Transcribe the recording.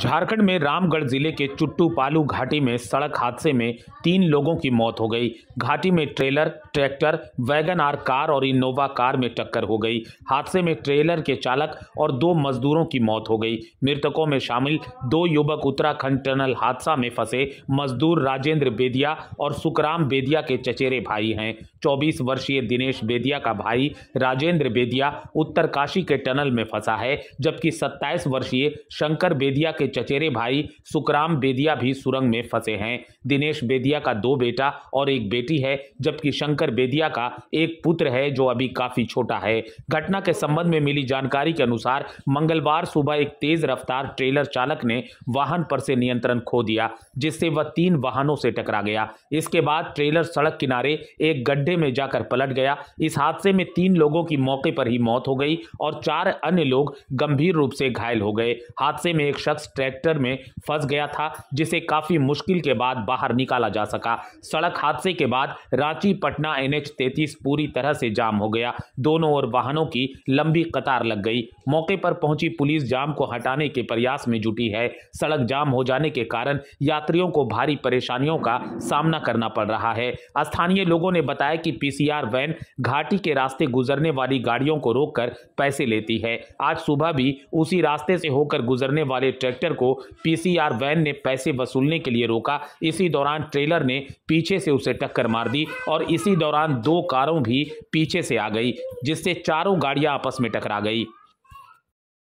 झारखंड में रामगढ़ जिले के चुट्टू पालू घाटी में सड़क हादसे में तीन लोगों की मौत हो गई घाटी में trailer tractor Wagon R car और इनोवा कार में टक्कर हो गई हादसे में ट्रेलर के चालक और दो मजदूरों की मौत हो गई मृतकों में शामिल दो युवक उत्तराखंड टनल हादसा में फंसे मजदूर राजेंद्र बेदिया और सुखराम बेदिया के चचेरे भाई हैं चौबीस वर्षीय दिनेश बेदिया का भाई राजेंद्र बेदिया उत्तरकाशी के टनल में फंसा है जबकि सत्ताईस वर्षीय शंकर बेदिया के के चचेरे भाई सुखराम बेदिया भी सुरंग में फंसे हैं दिनेश बेदिया का दो बेटा और एक बेटी है जबकि शंकर बेदिया का एक पुत्र है जो अभी काफी छोटा है घटना के संबंध में मिली जानकारी के अनुसार मंगलवार सुबह एक तेज रफ्तार ट्रेलर चालक ने वाहन पर से नियंत्रण खो दिया जिससे वह तीन वाहनों से टकरा गया इसके बाद ट्रेलर सड़क किनारे एक गड्ढे में जाकर पलट गया इस हादसे में तीन लोगों की मौके पर ही मौत हो गई और चार अन्य लोग गंभीर रूप से घायल हो गए हादसे में एक शख्स ट्रैक्टर में फंस गया था जिसे काफ़ी मुश्किल के बाद बाहर निकाला जा सका सड़क हादसे के बाद रांची पटना एन एच पूरी तरह से जाम हो गया दोनों ओर वाहनों की लंबी कतार लग गई मौके पर पहुंची पुलिस जाम को हटाने के प्रयास में जुटी है सड़क जाम हो जाने के कारण यात्रियों को भारी परेशानियों का सामना करना पड़ रहा है स्थानीय लोगों ने बताया कि पीसीआर वैन घाटी के रास्ते गुजरने वाली गाड़ियों को रोककर पैसे लेती है आज सुबह भी उसी रास्ते से होकर गुजरने वाले ट्रैक्टर कंडक्टर को पीसीआर वैन ने पैसे वसूलने के लिए रोका इसी दौरान ट्रेलर ने पीछे से उसे टक्कर मार दी और इसी दौरान दो कारों भी पीछे से आ गई जिससे चारों गाड़ियां आपस में टकरा गई